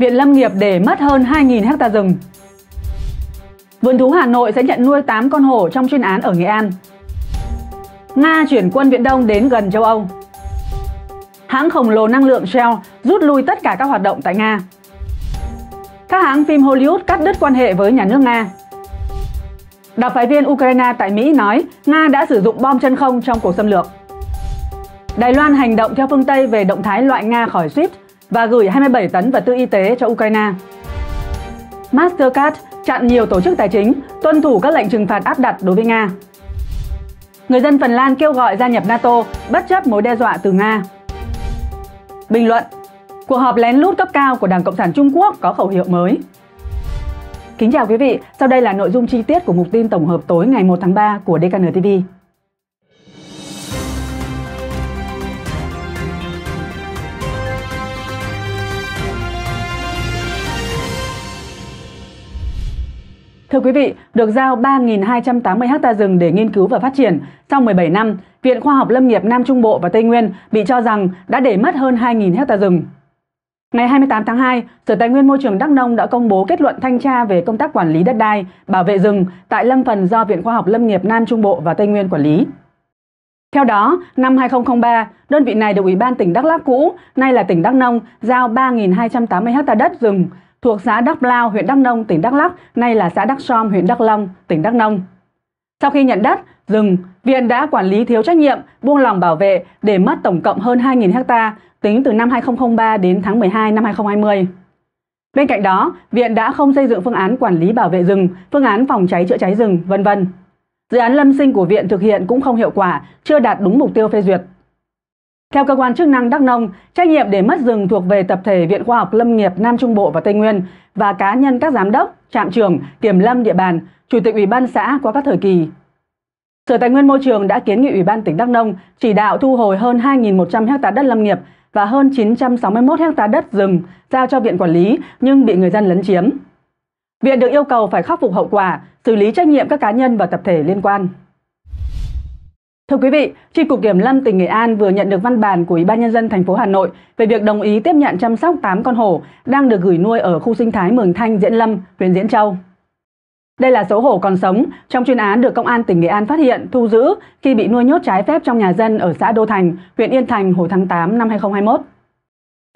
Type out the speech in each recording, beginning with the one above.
Viện Lâm nghiệp để mất hơn 2.000 ha rừng. Vườn thú Hà Nội sẽ nhận nuôi 8 con hổ trong chuyên án ở Nghệ An. Nga chuyển quân Viễn Đông đến gần châu Âu. Hãng khổng lồ năng lượng Shell rút lui tất cả các hoạt động tại Nga. Các hãng phim Hollywood cắt đứt quan hệ với nhà nước Nga. Đặc phái viên Ukraine tại Mỹ nói Nga đã sử dụng bom chân không trong cuộc xâm lược. Đài Loan hành động theo phương Tây về động thái loại Nga khỏi SWIFT và gửi 27 tấn vật tư y tế cho Ukraine. Mastercard chặn nhiều tổ chức tài chính tuân thủ các lệnh trừng phạt áp đặt đối với Nga. Người dân Phần Lan kêu gọi gia nhập NATO bất chấp mối đe dọa từ Nga. Bình luận Cuộc họp lén lút cấp cao của Đảng Cộng sản Trung Quốc có khẩu hiệu mới. Kính chào quý vị, sau đây là nội dung chi tiết của mục tin tổng hợp tối ngày 1 tháng 3 của DKN TV. Thưa quý vị, được giao 3.280 ha rừng để nghiên cứu và phát triển. Sau 17 năm, Viện Khoa học Lâm nghiệp Nam Trung Bộ và Tây Nguyên bị cho rằng đã để mất hơn 2.000 ha rừng. Ngày 28 tháng 2, Sở Tài nguyên Môi trường Đắk Nông đã công bố kết luận thanh tra về công tác quản lý đất đai, bảo vệ rừng tại lâm phần do Viện Khoa học Lâm nghiệp Nam Trung Bộ và Tây Nguyên quản lý. Theo đó, năm 2003, đơn vị này được Ủy ban tỉnh Đắk Lắk cũ, nay là tỉnh Đắk Nông, giao 3.280 ha đất rừng thuộc xã Đắk Lao, huyện Đắk Nông, tỉnh Đắk Lắk, nay là xã Đắk Som, huyện Đắk Long, tỉnh Đắk Nông. Sau khi nhận đất, rừng, viện đã quản lý thiếu trách nhiệm, buông lòng bảo vệ để mất tổng cộng hơn 2.000 ha tính từ năm 2003 đến tháng 12 năm 2020. Bên cạnh đó, viện đã không xây dựng phương án quản lý bảo vệ rừng, phương án phòng cháy chữa cháy rừng, vân vân. Dự án lâm sinh của viện thực hiện cũng không hiệu quả, chưa đạt đúng mục tiêu phê duyệt. Theo cơ quan chức năng Đắk Nông, trách nhiệm để mất rừng thuộc về tập thể Viện Khoa học Lâm nghiệp Nam Trung Bộ và Tây Nguyên và cá nhân các giám đốc, trạm trưởng, kiểm lâm địa bàn, chủ tịch ủy ban xã qua các thời kỳ. Sở Tài nguyên Môi trường đã kiến nghị Ủy ban tỉnh Đắk Nông chỉ đạo thu hồi hơn 2.100 ha đất lâm nghiệp và hơn 961 ha đất rừng giao cho Viện Quản lý nhưng bị người dân lấn chiếm. Viện được yêu cầu phải khắc phục hậu quả, xử lý trách nhiệm các cá nhân và tập thể liên quan. Thưa quý vị, Tri cục Kiểm lâm tỉnh Nghệ An vừa nhận được văn bản của Ủy ban nhân dân thành phố Hà Nội về việc đồng ý tiếp nhận chăm sóc 8 con hổ đang được gửi nuôi ở khu sinh thái Mường Thanh, Diễn Lâm, huyện Diễn Châu. Đây là số hổ còn sống trong chuyên án được công an tỉnh Nghệ An phát hiện, thu giữ khi bị nuôi nhốt trái phép trong nhà dân ở xã Đô Thành, huyện Yên Thành hồi tháng 8 năm 2021.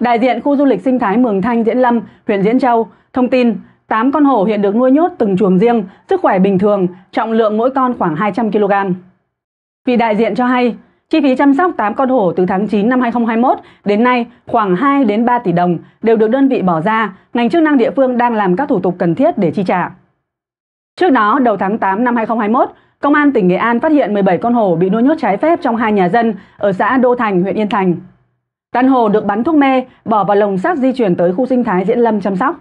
Đại diện khu du lịch sinh thái Mường Thanh Diễn Lâm, huyện Diễn Châu thông tin 8 con hổ hiện được nuôi nhốt từng chuồng riêng, sức khỏe bình thường, trọng lượng mỗi con khoảng 200 kg. Vị đại diện cho hay, chi phí chăm sóc 8 con hổ từ tháng 9 năm 2021 đến nay khoảng 2 đến 3 tỷ đồng đều được đơn vị bỏ ra, ngành chức năng địa phương đang làm các thủ tục cần thiết để chi trả. Trước đó, đầu tháng 8 năm 2021, Công an tỉnh Nghệ An phát hiện 17 con hổ bị nuôi nhốt trái phép trong hai nhà dân ở xã Đô Thành, huyện Yên Thành. Đàn hổ được bắn thuốc mê, bỏ vào lồng sắt di chuyển tới khu sinh thái Diễn Lâm chăm sóc.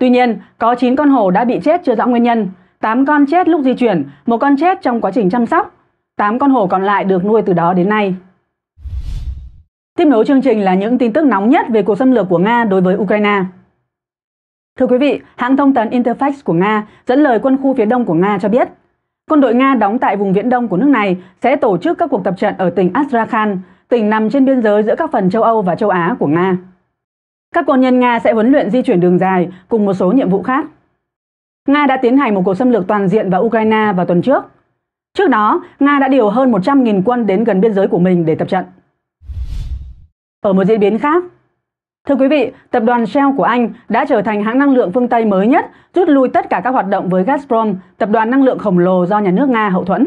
Tuy nhiên, có 9 con hổ đã bị chết chưa rõ nguyên nhân, 8 con chết lúc di chuyển, một con chết trong quá trình chăm sóc, 8 con hổ còn lại được nuôi từ đó đến nay. Tiếp nối chương trình là những tin tức nóng nhất về cuộc xâm lược của Nga đối với Ukraine. Thưa quý vị, hãng thông tấn Interfax của Nga dẫn lời quân khu phía đông của Nga cho biết, quân đội Nga đóng tại vùng viễn đông của nước này sẽ tổ chức các cuộc tập trận ở tỉnh Astrakhan, tỉnh nằm trên biên giới giữa các phần châu Âu và châu Á của Nga. Các quân nhân Nga sẽ huấn luyện di chuyển đường dài cùng một số nhiệm vụ khác. Nga đã tiến hành một cuộc xâm lược toàn diện vào Ukraine vào tuần trước Trước đó, Nga đã điều hơn 100.000 quân đến gần biên giới của mình để tập trận. Ở một diễn biến khác, Thưa quý vị, tập đoàn Shell của Anh đã trở thành hãng năng lượng phương Tây mới nhất rút lui tất cả các hoạt động với Gazprom, tập đoàn năng lượng khổng lồ do nhà nước Nga hậu thuẫn.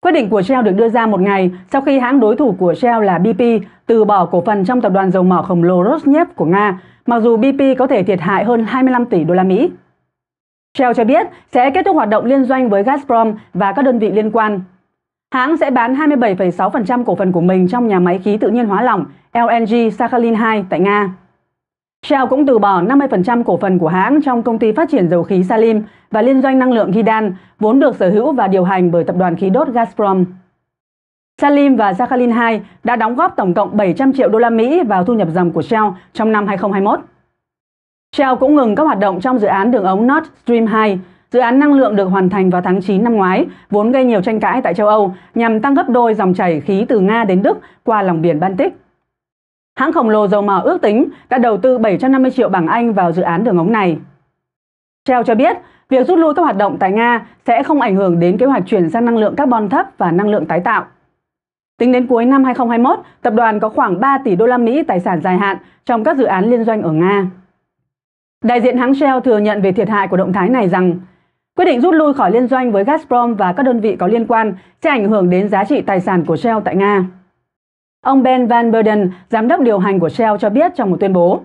Quyết định của Shell được đưa ra một ngày sau khi hãng đối thủ của Shell là BP từ bỏ cổ phần trong tập đoàn dầu mỏ khổng lồ Rosneft của Nga, mặc dù BP có thể thiệt hại hơn 25 tỷ đô la Mỹ. Shell cho biết sẽ kết thúc hoạt động liên doanh với Gazprom và các đơn vị liên quan. Hãng sẽ bán 27,6% cổ phần của mình trong nhà máy khí tự nhiên hóa lỏng LNG Sakhalin 2 tại Nga. Shell cũng từ bỏ 50% cổ phần của hãng trong công ty phát triển dầu khí Salim và liên doanh năng lượng Gidan, vốn được sở hữu và điều hành bởi tập đoàn khí đốt Gazprom. Salim và Sakhalin 2 đã đóng góp tổng cộng 700 triệu đô la Mỹ vào thu nhập dòng của Shell trong năm 2021. Shell cũng ngừng các hoạt động trong dự án đường ống Nord Stream 2. Dự án năng lượng được hoàn thành vào tháng 9 năm ngoái, vốn gây nhiều tranh cãi tại châu Âu nhằm tăng gấp đôi dòng chảy khí từ Nga đến Đức qua lòng biển Baltic. Hãng khổng lồ dầu mỏ ước tính đã đầu tư 750 triệu bảng Anh vào dự án đường ống này. Shell cho biết, việc rút lui các hoạt động tại Nga sẽ không ảnh hưởng đến kế hoạch chuyển sang năng lượng carbon thấp và năng lượng tái tạo. Tính đến cuối năm 2021, tập đoàn có khoảng 3 tỷ đô la Mỹ tài sản dài hạn trong các dự án liên doanh ở Nga. Đại diện hãng Shell thừa nhận về thiệt hại của động thái này rằng quyết định rút lui khỏi liên doanh với Gazprom và các đơn vị có liên quan sẽ ảnh hưởng đến giá trị tài sản của Shell tại Nga. Ông Ben Van Burden, giám đốc điều hành của Shell cho biết trong một tuyên bố,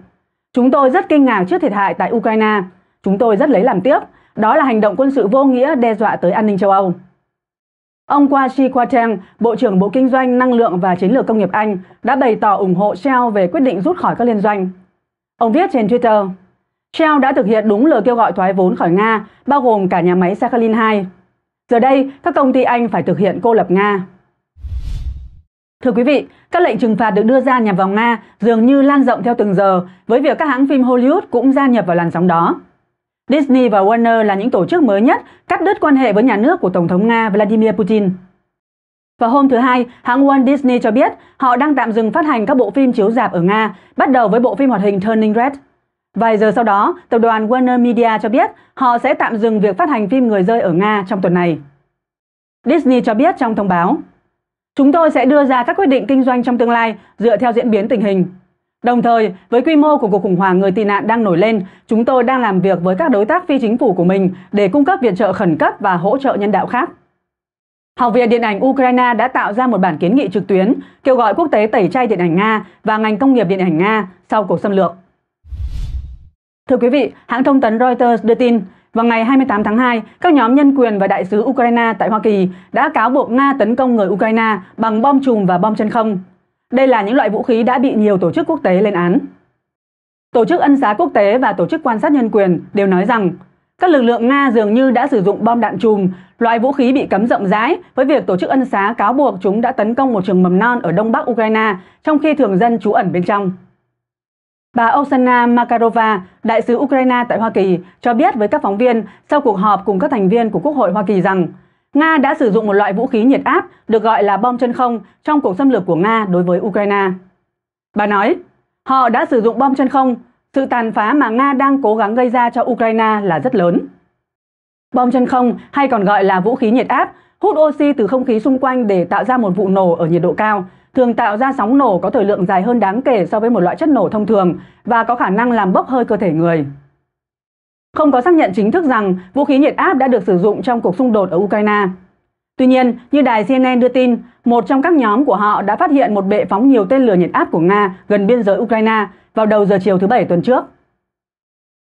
Chúng tôi rất kinh ngạc trước thiệt hại tại Ukraine. Chúng tôi rất lấy làm tiếc. Đó là hành động quân sự vô nghĩa đe dọa tới an ninh châu Âu. Ông Kwashi Kwarteng, Bộ trưởng Bộ Kinh doanh, Năng lượng và Chiến lược Công nghiệp Anh, đã bày tỏ ủng hộ Shell về quyết định rút khỏi các liên doanh. Ông viết trên Twitter, Shell đã thực hiện đúng lời kêu gọi thoái vốn khỏi Nga, bao gồm cả nhà máy Sakhalin 2. Giờ đây, các công ty Anh phải thực hiện cô lập Nga. Thưa quý vị, các lệnh trừng phạt được đưa ra nhằm vào Nga dường như lan rộng theo từng giờ với việc các hãng phim Hollywood cũng gia nhập vào làn sóng đó. Disney và Warner là những tổ chức mới nhất cắt đứt quan hệ với nhà nước của Tổng thống Nga Vladimir Putin. Vào hôm thứ Hai, hãng Walt Disney cho biết họ đang tạm dừng phát hành các bộ phim chiếu rạp ở Nga, bắt đầu với bộ phim hoạt hình Turning Red. Vài giờ sau đó, tập đoàn Warner Media cho biết họ sẽ tạm dừng việc phát hành phim Người rơi ở Nga trong tuần này. Disney cho biết trong thông báo, Chúng tôi sẽ đưa ra các quyết định kinh doanh trong tương lai dựa theo diễn biến tình hình. Đồng thời, với quy mô của cuộc khủng hoảng người tị nạn đang nổi lên, chúng tôi đang làm việc với các đối tác phi chính phủ của mình để cung cấp viện trợ khẩn cấp và hỗ trợ nhân đạo khác. Học viện Điện ảnh Ukraine đã tạo ra một bản kiến nghị trực tuyến kêu gọi quốc tế tẩy chay điện ảnh Nga và ngành công nghiệp điện ảnh Nga sau cuộc xâm lược. Thưa quý vị, hãng thông tấn Reuters đưa tin, vào ngày 28 tháng 2, các nhóm nhân quyền và đại sứ Ukraine tại Hoa Kỳ đã cáo buộc Nga tấn công người Ukraine bằng bom chùm và bom chân không. Đây là những loại vũ khí đã bị nhiều tổ chức quốc tế lên án. Tổ chức Ân xá Quốc tế và Tổ chức Quan sát Nhân quyền đều nói rằng các lực lượng Nga dường như đã sử dụng bom đạn chùm, loại vũ khí bị cấm rộng rãi với việc Tổ chức Ân xá cáo buộc chúng đã tấn công một trường mầm non ở đông bắc Ukraine trong khi thường dân trú ẩn bên trong. Bà Oksana Makarova, đại sứ Ukraine tại Hoa Kỳ, cho biết với các phóng viên sau cuộc họp cùng các thành viên của Quốc hội Hoa Kỳ rằng Nga đã sử dụng một loại vũ khí nhiệt áp được gọi là bom chân không trong cuộc xâm lược của Nga đối với Ukraine. Bà nói, họ đã sử dụng bom chân không, sự tàn phá mà Nga đang cố gắng gây ra cho Ukraine là rất lớn. Bom chân không hay còn gọi là vũ khí nhiệt áp hút oxy từ không khí xung quanh để tạo ra một vụ nổ ở nhiệt độ cao, thường tạo ra sóng nổ có thời lượng dài hơn đáng kể so với một loại chất nổ thông thường và có khả năng làm bốc hơi cơ thể người. Không có xác nhận chính thức rằng vũ khí nhiệt áp đã được sử dụng trong cuộc xung đột ở Ukraine. Tuy nhiên, như đài CNN đưa tin, một trong các nhóm của họ đã phát hiện một bệ phóng nhiều tên lửa nhiệt áp của Nga gần biên giới Ukraine vào đầu giờ chiều thứ Bảy tuần trước.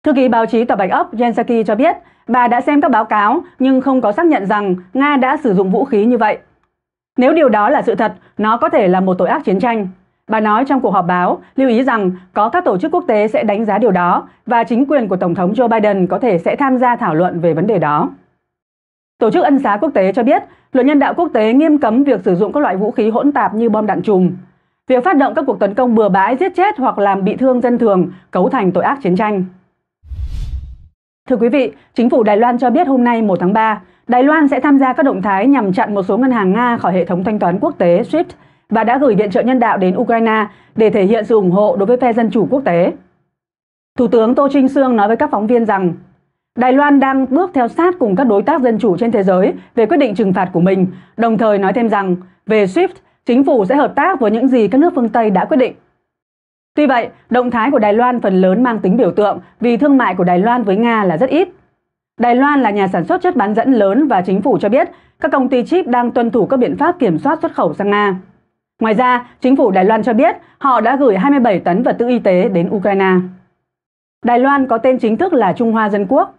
Thư ký báo chí Tòa Bạch Ốc Jen cho biết bà đã xem các báo cáo nhưng không có xác nhận rằng Nga đã sử dụng vũ khí như vậy. Nếu điều đó là sự thật, nó có thể là một tội ác chiến tranh. Bà nói trong cuộc họp báo, lưu ý rằng có các tổ chức quốc tế sẽ đánh giá điều đó và chính quyền của Tổng thống Joe Biden có thể sẽ tham gia thảo luận về vấn đề đó. Tổ chức Ân xá Quốc tế cho biết, luật nhân đạo quốc tế nghiêm cấm việc sử dụng các loại vũ khí hỗn tạp như bom đạn chùm. Việc phát động các cuộc tấn công bừa bãi, giết chết hoặc làm bị thương dân thường cấu thành tội ác chiến tranh. Thưa quý vị, chính phủ Đài Loan cho biết hôm nay 1 tháng 3, Đài Loan sẽ tham gia các động thái nhằm chặn một số ngân hàng Nga khỏi hệ thống thanh toán quốc tế SWIFT và đã gửi viện trợ nhân đạo đến Ukraine để thể hiện sự ủng hộ đối với phe dân chủ quốc tế. Thủ tướng Tô Trinh Sương nói với các phóng viên rằng Đài Loan đang bước theo sát cùng các đối tác dân chủ trên thế giới về quyết định trừng phạt của mình, đồng thời nói thêm rằng về SWIFT, chính phủ sẽ hợp tác với những gì các nước phương Tây đã quyết định. Tuy vậy, động thái của Đài Loan phần lớn mang tính biểu tượng vì thương mại của Đài Loan với Nga là rất ít. Đài Loan là nhà sản xuất chất bán dẫn lớn và chính phủ cho biết các công ty chip đang tuân thủ các biện pháp kiểm soát xuất khẩu sang Nga. Ngoài ra, chính phủ Đài Loan cho biết họ đã gửi 27 tấn vật tư y tế đến Ukraine. Đài Loan có tên chính thức là Trung Hoa Dân Quốc.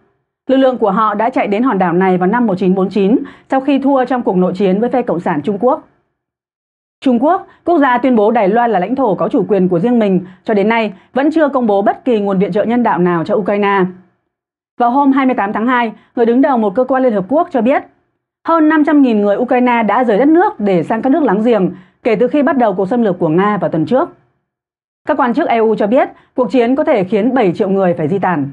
Lực lượng của họ đã chạy đến hòn đảo này vào năm 1949 sau khi thua trong cuộc nội chiến với phe Cộng sản Trung Quốc. Trung Quốc, quốc gia tuyên bố Đài Loan là lãnh thổ có chủ quyền của riêng mình, cho đến nay vẫn chưa công bố bất kỳ nguồn viện trợ nhân đạo nào cho Ukraine. Vào hôm 28 tháng 2, người đứng đầu một cơ quan Liên Hợp Quốc cho biết, hơn 500.000 người Ukraine đã rời đất nước để sang các nước láng giềng kể từ khi bắt đầu cuộc xâm lược của Nga vào tuần trước. Các quan chức EU cho biết cuộc chiến có thể khiến 7 triệu người phải di tản.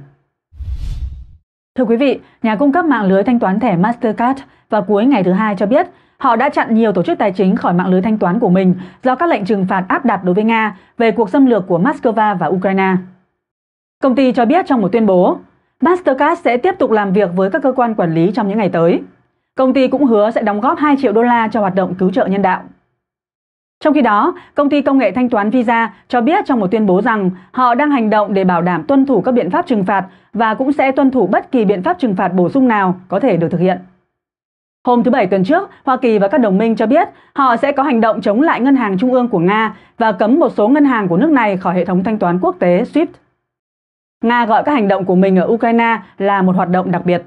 Thưa quý vị, nhà cung cấp mạng lưới thanh toán thẻ Mastercard vào cuối ngày thứ hai cho biết Họ đã chặn nhiều tổ chức tài chính khỏi mạng lưới thanh toán của mình do các lệnh trừng phạt áp đặt đối với Nga về cuộc xâm lược của Moscow và Ukraine. Công ty cho biết trong một tuyên bố, Mastercard sẽ tiếp tục làm việc với các cơ quan quản lý trong những ngày tới. Công ty cũng hứa sẽ đóng góp 2 triệu đô la cho hoạt động cứu trợ nhân đạo. Trong khi đó, công ty công nghệ thanh toán Visa cho biết trong một tuyên bố rằng họ đang hành động để bảo đảm tuân thủ các biện pháp trừng phạt và cũng sẽ tuân thủ bất kỳ biện pháp trừng phạt bổ sung nào có thể được thực hiện. Hôm thứ Bảy tuần trước, Hoa Kỳ và các đồng minh cho biết họ sẽ có hành động chống lại Ngân hàng Trung ương của Nga và cấm một số ngân hàng của nước này khỏi hệ thống thanh toán quốc tế SWIFT. Nga gọi các hành động của mình ở Ukraine là một hoạt động đặc biệt.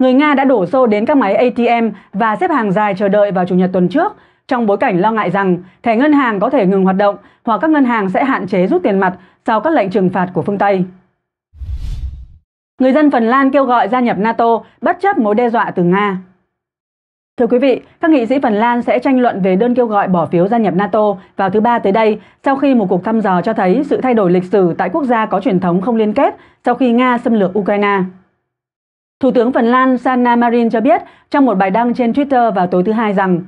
Người Nga đã đổ xô đến các máy ATM và xếp hàng dài chờ đợi vào Chủ nhật tuần trước trong bối cảnh lo ngại rằng thẻ ngân hàng có thể ngừng hoạt động hoặc các ngân hàng sẽ hạn chế rút tiền mặt sau các lệnh trừng phạt của phương Tây. Người dân Phần Lan kêu gọi gia nhập NATO bất chấp mối đe dọa từ Nga. Thưa quý vị, các nghị sĩ Phần Lan sẽ tranh luận về đơn kêu gọi bỏ phiếu gia nhập NATO vào thứ Ba tới đây sau khi một cuộc thăm dò cho thấy sự thay đổi lịch sử tại quốc gia có truyền thống không liên kết sau khi Nga xâm lược Ukraine. Thủ tướng Phần Lan Sanna Marin cho biết trong một bài đăng trên Twitter vào tối thứ Hai rằng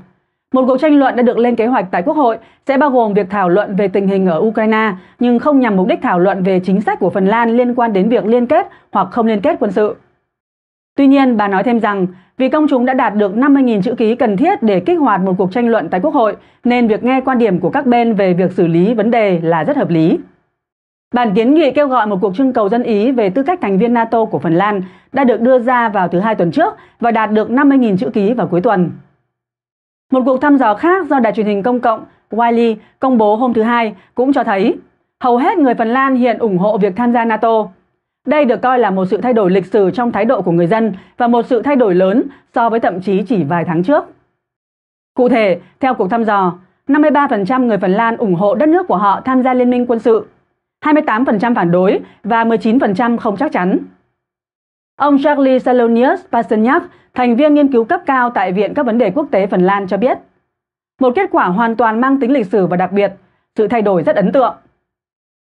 một cuộc tranh luận đã được lên kế hoạch tại Quốc hội sẽ bao gồm việc thảo luận về tình hình ở Ukraine nhưng không nhằm mục đích thảo luận về chính sách của Phần Lan liên quan đến việc liên kết hoặc không liên kết quân sự. Tuy nhiên, bà nói thêm rằng vì công chúng đã đạt được 50.000 chữ ký cần thiết để kích hoạt một cuộc tranh luận tại Quốc hội, nên việc nghe quan điểm của các bên về việc xử lý vấn đề là rất hợp lý. Bản kiến nghị kêu gọi một cuộc trưng cầu dân Ý về tư cách thành viên NATO của Phần Lan đã được đưa ra vào thứ hai tuần trước và đạt được 50.000 chữ ký vào cuối tuần. Một cuộc thăm dò khác do đài truyền hình công cộng Wiley công bố hôm thứ Hai cũng cho thấy hầu hết người Phần Lan hiện ủng hộ việc tham gia NATO. Đây được coi là một sự thay đổi lịch sử trong thái độ của người dân và một sự thay đổi lớn so với thậm chí chỉ vài tháng trước. Cụ thể, theo cuộc thăm dò, 53% người Phần Lan ủng hộ đất nước của họ tham gia liên minh quân sự, 28% phản đối và 19% không chắc chắn. Ông Charlie Salonius Pasternak, thành viên nghiên cứu cấp cao tại Viện các vấn đề quốc tế Phần Lan cho biết, một kết quả hoàn toàn mang tính lịch sử và đặc biệt, sự thay đổi rất ấn tượng.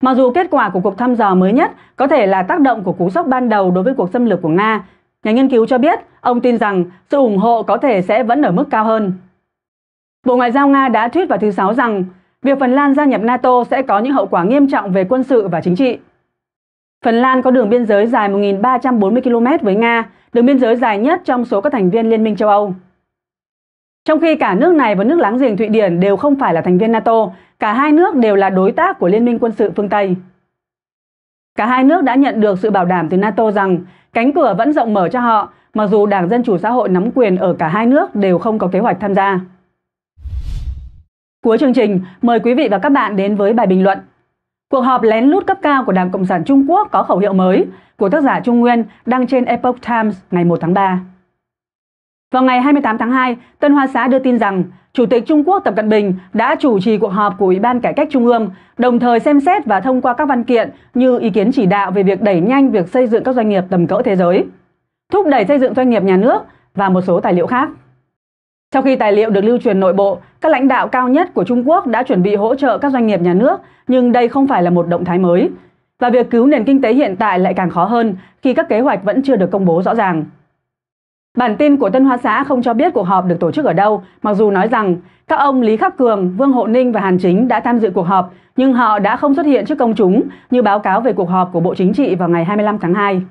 Mặc dù kết quả của cuộc thăm dò mới nhất có thể là tác động của cú sốc ban đầu đối với cuộc xâm lược của Nga, nhà nghiên cứu cho biết ông tin rằng sự ủng hộ có thể sẽ vẫn ở mức cao hơn. Bộ Ngoại giao Nga đã thuyết vào thứ Sáu rằng việc Phần Lan gia nhập NATO sẽ có những hậu quả nghiêm trọng về quân sự và chính trị. Phần Lan có đường biên giới dài 1.340 km với Nga, đường biên giới dài nhất trong số các thành viên Liên minh châu Âu. Trong khi cả nước này và nước láng giềng Thụy Điển đều không phải là thành viên NATO, cả hai nước đều là đối tác của Liên minh quân sự phương Tây. Cả hai nước đã nhận được sự bảo đảm từ NATO rằng cánh cửa vẫn rộng mở cho họ, mặc dù Đảng Dân Chủ Xã hội nắm quyền ở cả hai nước đều không có kế hoạch tham gia. Cuối chương trình, mời quý vị và các bạn đến với bài bình luận. Cuộc họp lén lút cấp cao của Đảng Cộng sản Trung Quốc có khẩu hiệu mới của tác giả Trung Nguyên đăng trên Epoch Times ngày 1 tháng 3. Vào ngày 28 tháng 2, Tân Hoa Xã đưa tin rằng Chủ tịch Trung Quốc Tập Cận Bình đã chủ trì cuộc họp của Ủy ban Cải cách Trung ương, đồng thời xem xét và thông qua các văn kiện như ý kiến chỉ đạo về việc đẩy nhanh việc xây dựng các doanh nghiệp tầm cỡ thế giới, thúc đẩy xây dựng doanh nghiệp nhà nước và một số tài liệu khác. Sau khi tài liệu được lưu truyền nội bộ, các lãnh đạo cao nhất của Trung Quốc đã chuẩn bị hỗ trợ các doanh nghiệp nhà nước, nhưng đây không phải là một động thái mới. Và việc cứu nền kinh tế hiện tại lại càng khó hơn khi các kế hoạch vẫn chưa được công bố rõ ràng. Bản tin của Tân Hoa Xã không cho biết cuộc họp được tổ chức ở đâu, mặc dù nói rằng các ông Lý Khắc Cường, Vương Hộ Ninh và Hàn Chính đã tham dự cuộc họp, nhưng họ đã không xuất hiện trước công chúng như báo cáo về cuộc họp của Bộ Chính trị vào ngày 25 tháng 2.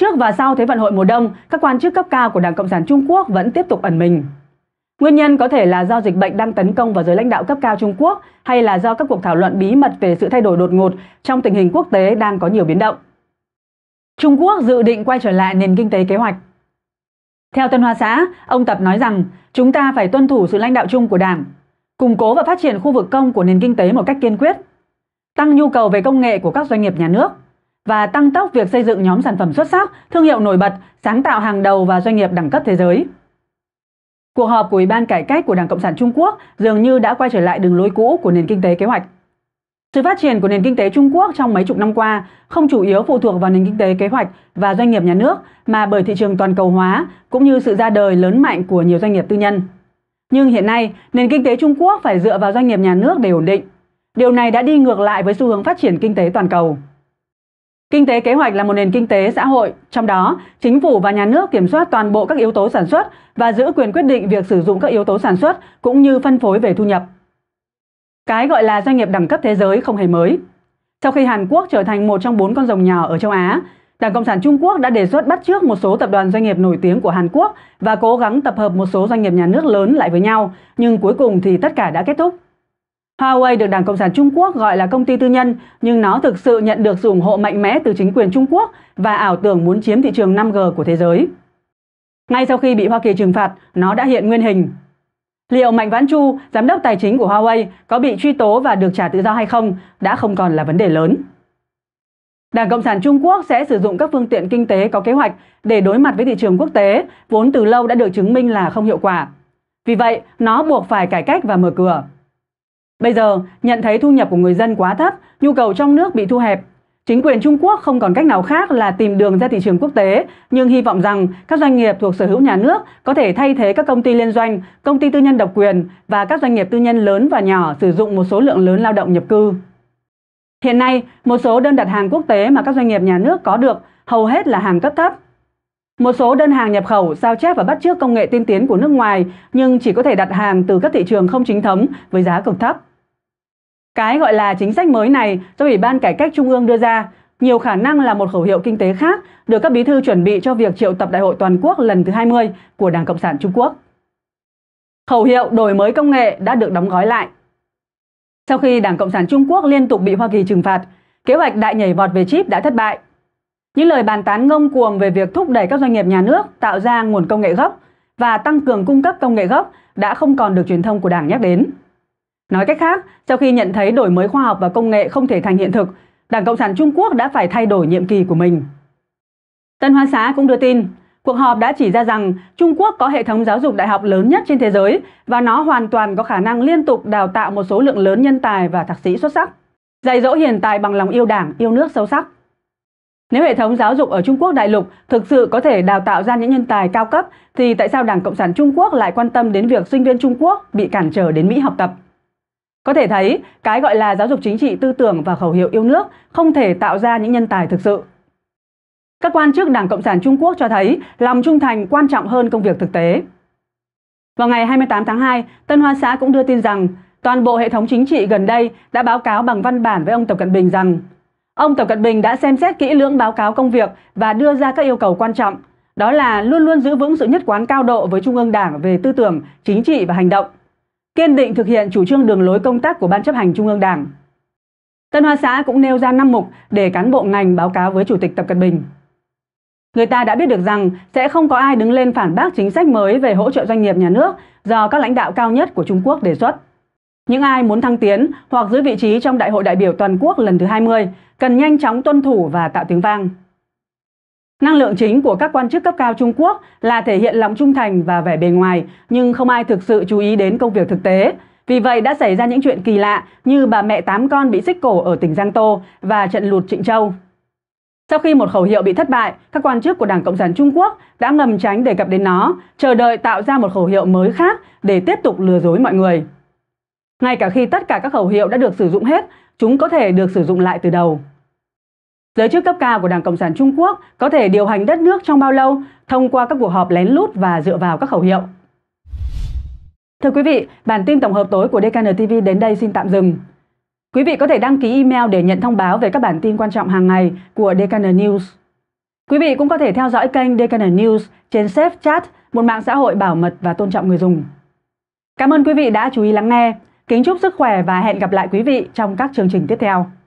Trước và sau Thế vận hội mùa đông, các quan chức cấp cao của Đảng Cộng sản Trung Quốc vẫn tiếp tục ẩn mình. Nguyên nhân có thể là do dịch bệnh đang tấn công vào giới lãnh đạo cấp cao Trung Quốc hay là do các cuộc thảo luận bí mật về sự thay đổi đột ngột trong tình hình quốc tế đang có nhiều biến động. Trung Quốc dự định quay trở lại nền kinh tế kế hoạch. Theo Tân Hoa Xã, ông Tập nói rằng chúng ta phải tuân thủ sự lãnh đạo chung của Đảng, củng cố và phát triển khu vực công của nền kinh tế một cách kiên quyết, tăng nhu cầu về công nghệ của các doanh nghiệp nhà nước và tăng tốc việc xây dựng nhóm sản phẩm xuất sắc, thương hiệu nổi bật, sáng tạo hàng đầu và doanh nghiệp đẳng cấp thế giới. Cuộc họp của Ủy ban Cải cách của Đảng Cộng sản Trung Quốc dường như đã quay trở lại đường lối cũ của nền kinh tế kế hoạch. Sự phát triển của nền kinh tế Trung Quốc trong mấy chục năm qua không chủ yếu phụ thuộc vào nền kinh tế kế hoạch và doanh nghiệp nhà nước mà bởi thị trường toàn cầu hóa cũng như sự ra đời lớn mạnh của nhiều doanh nghiệp tư nhân. Nhưng hiện nay, nền kinh tế Trung Quốc phải dựa vào doanh nghiệp nhà nước để ổn định. Điều này đã đi ngược lại với xu hướng phát triển kinh tế toàn cầu. Kinh tế kế hoạch là một nền kinh tế xã hội, trong đó chính phủ và nhà nước kiểm soát toàn bộ các yếu tố sản xuất và giữ quyền quyết định việc sử dụng các yếu tố sản xuất cũng như phân phối về thu nhập. Cái gọi là doanh nghiệp đẳng cấp thế giới không hề mới. Sau khi Hàn Quốc trở thành một trong bốn con rồng nhỏ ở châu Á, Đảng Cộng sản Trung Quốc đã đề xuất bắt chước một số tập đoàn doanh nghiệp nổi tiếng của Hàn Quốc và cố gắng tập hợp một số doanh nghiệp nhà nước lớn lại với nhau, nhưng cuối cùng thì tất cả đã kết thúc. Huawei được Đảng Cộng sản Trung Quốc gọi là công ty tư nhân, nhưng nó thực sự nhận được sự ủng hộ mạnh mẽ từ chính quyền Trung Quốc và ảo tưởng muốn chiếm thị trường 5G của thế giới. Ngay sau khi bị Hoa Kỳ trừng phạt, nó đã hiện nguyên hình. Liệu Mạnh Vãn Chu, giám đốc tài chính của Huawei, có bị truy tố và được trả tự do hay không đã không còn là vấn đề lớn. Đảng Cộng sản Trung Quốc sẽ sử dụng các phương tiện kinh tế có kế hoạch để đối mặt với thị trường quốc tế, vốn từ lâu đã được chứng minh là không hiệu quả. Vì vậy, nó buộc phải cải cách và mở cửa. Bây giờ, nhận thấy thu nhập của người dân quá thấp, nhu cầu trong nước bị thu hẹp, Chính quyền Trung Quốc không còn cách nào khác là tìm đường ra thị trường quốc tế, nhưng hy vọng rằng các doanh nghiệp thuộc sở hữu nhà nước có thể thay thế các công ty liên doanh, công ty tư nhân độc quyền và các doanh nghiệp tư nhân lớn và nhỏ sử dụng một số lượng lớn lao động nhập cư. Hiện nay, một số đơn đặt hàng quốc tế mà các doanh nghiệp nhà nước có được hầu hết là hàng cấp thấp. Một số đơn hàng nhập khẩu sao chép và bắt chước công nghệ tiên tiến của nước ngoài nhưng chỉ có thể đặt hàng từ các thị trường không chính thống với giá cực thấp. Cái gọi là chính sách mới này do Ủy ban Cải cách Trung ương đưa ra nhiều khả năng là một khẩu hiệu kinh tế khác được các bí thư chuẩn bị cho việc triệu tập Đại hội toàn quốc lần thứ 20 của Đảng Cộng sản Trung Quốc. Khẩu hiệu đổi mới công nghệ đã được đóng gói lại. Sau khi Đảng Cộng sản Trung Quốc liên tục bị Hoa Kỳ trừng phạt, kế hoạch đại nhảy vọt về chip đã thất bại. Những lời bàn tán ngông cuồng về việc thúc đẩy các doanh nghiệp nhà nước tạo ra nguồn công nghệ gốc và tăng cường cung cấp công nghệ gốc đã không còn được truyền thông của Đảng nhắc đến. Nói cách khác, sau khi nhận thấy đổi mới khoa học và công nghệ không thể thành hiện thực, Đảng Cộng sản Trung Quốc đã phải thay đổi nhiệm kỳ của mình. Tân Hoa Xá cũng đưa tin, cuộc họp đã chỉ ra rằng Trung Quốc có hệ thống giáo dục đại học lớn nhất trên thế giới và nó hoàn toàn có khả năng liên tục đào tạo một số lượng lớn nhân tài và thạc sĩ xuất sắc, dạy dỗ hiền tài bằng lòng yêu đảng, yêu nước sâu sắc. Nếu hệ thống giáo dục ở Trung Quốc đại lục thực sự có thể đào tạo ra những nhân tài cao cấp, thì tại sao Đảng Cộng sản Trung Quốc lại quan tâm đến việc sinh viên Trung Quốc bị cản trở đến Mỹ học tập? Có thể thấy, cái gọi là giáo dục chính trị tư tưởng và khẩu hiệu yêu nước không thể tạo ra những nhân tài thực sự. Các quan chức Đảng Cộng sản Trung Quốc cho thấy lòng trung thành quan trọng hơn công việc thực tế. Vào ngày 28 tháng 2, Tân Hoa Xã cũng đưa tin rằng toàn bộ hệ thống chính trị gần đây đã báo cáo bằng văn bản với ông Tập Cận Bình rằng ông Tập Cận Bình đã xem xét kỹ lưỡng báo cáo công việc và đưa ra các yêu cầu quan trọng, đó là luôn luôn giữ vững sự nhất quán cao độ với Trung ương Đảng về tư tưởng, chính trị và hành động – kiên định thực hiện chủ trương đường lối công tác của Ban chấp hành Trung ương Đảng. Tân Hoa Xã cũng nêu ra 5 mục để cán bộ ngành báo cáo với Chủ tịch Tập Cận Bình. Người ta đã biết được rằng sẽ không có ai đứng lên phản bác chính sách mới về hỗ trợ doanh nghiệp nhà nước do các lãnh đạo cao nhất của Trung Quốc đề xuất. Những ai muốn thăng tiến hoặc giữ vị trí trong Đại hội đại biểu toàn quốc lần thứ 20 cần nhanh chóng tuân thủ và tạo tiếng vang. Năng lượng chính của các quan chức cấp cao Trung Quốc là thể hiện lòng trung thành và vẻ bề ngoài, nhưng không ai thực sự chú ý đến công việc thực tế. Vì vậy đã xảy ra những chuyện kỳ lạ như bà mẹ tám con bị xích cổ ở tỉnh Giang Tô và trận lụt Trịnh Châu. Sau khi một khẩu hiệu bị thất bại, các quan chức của Đảng Cộng sản Trung Quốc đã ngầm tránh đề cập đến nó, chờ đợi tạo ra một khẩu hiệu mới khác để tiếp tục lừa dối mọi người. Ngay cả khi tất cả các khẩu hiệu đã được sử dụng hết, chúng có thể được sử dụng lại từ đầu. Giới chức cấp cao của Đảng Cộng sản Trung Quốc có thể điều hành đất nước trong bao lâu thông qua các cuộc họp lén lút và dựa vào các khẩu hiệu. Thưa quý vị, bản tin tổng hợp tối của DKN TV đến đây xin tạm dừng. Quý vị có thể đăng ký email để nhận thông báo về các bản tin quan trọng hàng ngày của DKN News. Quý vị cũng có thể theo dõi kênh DKN News trên Safe Chat, một mạng xã hội bảo mật và tôn trọng người dùng. Cảm ơn quý vị đã chú ý lắng nghe. Kính chúc sức khỏe và hẹn gặp lại quý vị trong các chương trình tiếp theo.